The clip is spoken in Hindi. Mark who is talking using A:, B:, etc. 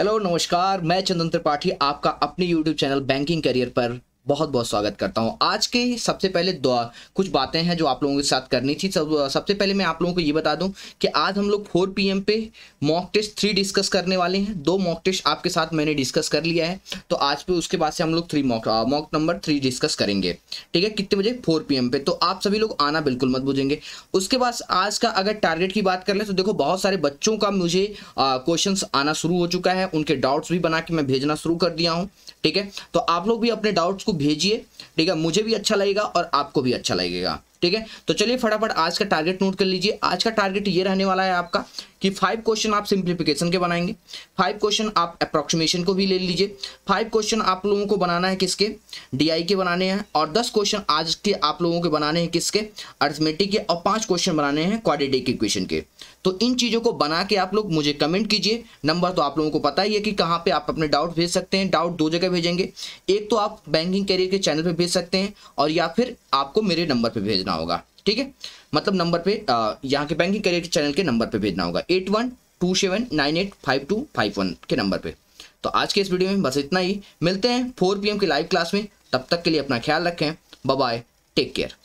A: हेलो नमस्कार मैं चंदन त्रिपाठी आपका अपने यूट्यूब चैनल बैंकिंग करियर पर बहुत बहुत स्वागत करता हूँ आज के सबसे पहले कुछ बातें हैं जो आप लोगों के साथ करनी थी सब सबसे पहले मैं आप लोगों को ये बता दूँ कि आज हम लोग फोर पी पे मॉक टेस्ट थ्री डिस्कस करने वाले हैं दो मॉक टेस्ट आपके साथ मैंने डिस्कस कर लिया है तो आज पे उसके बाद से हम लोग three mock mock number three discuss करेंगे ठीक है कितने बजे फोर पी पे तो आप सभी लोग आना बिल्कुल मत बुझेंगे उसके बाद आज का अगर टारगेट की बात कर लें तो देखो बहुत सारे बच्चों का मुझे क्वेश्चन uh, आना शुरू हो चुका है उनके डाउट्स भी बना के मैं भेजना शुरू कर दिया हूँ ठीक है तो आप लोग भी अपने डाउट्स को भेजिए ठीक है मुझे भी अच्छा लगेगा और आपको भी अच्छा लगेगा ठीक है तो चलिए फटाफट आज का टारगेट नोट कर लीजिए आज का टारगेट ये रहने वाला है आपका कि फाइव क्वेश्चन आप सिंप्लीफिकेशन के बनाएंगे फाइव क्वेश्चन आप अप्रोक्सीमेशन को भी ले लीजिए फाइव क्वेश्चन आप लोगों को बनाना है किसके डी के बनाने हैं और दस क्वेश्चन आज के आप लोगों के बनाने हैं किसके अर्थमेटिक के और पाँच क्वेश्चन बनाने हैं क्वाड्रेटिक इक्वेशन के तो इन चीज़ों को बना के आप लोग मुझे कमेंट कीजिए नंबर तो आप लोगों को पता ही है कि कहाँ पर आप अपने डाउट भेज सकते हैं डाउट दो जगह भेजेंगे एक तो आप बैंकिंग कैरियर के चैनल पर भेज सकते हैं और या फिर आपको मेरे नंबर पर भेजना भेजना होगा ठीक है मतलब नंबर पे यहाँ के बैंकिंग करियर के चैनल के नंबर पे भेजना होगा eight one two seven nine eight five two five one के नंबर पे तो आज के इस वीडियो में बस इतना ही मिलते हैं फोर पी के लाइव क्लास में तब तक के लिए अपना ख्याल रखें बाय टेक केयर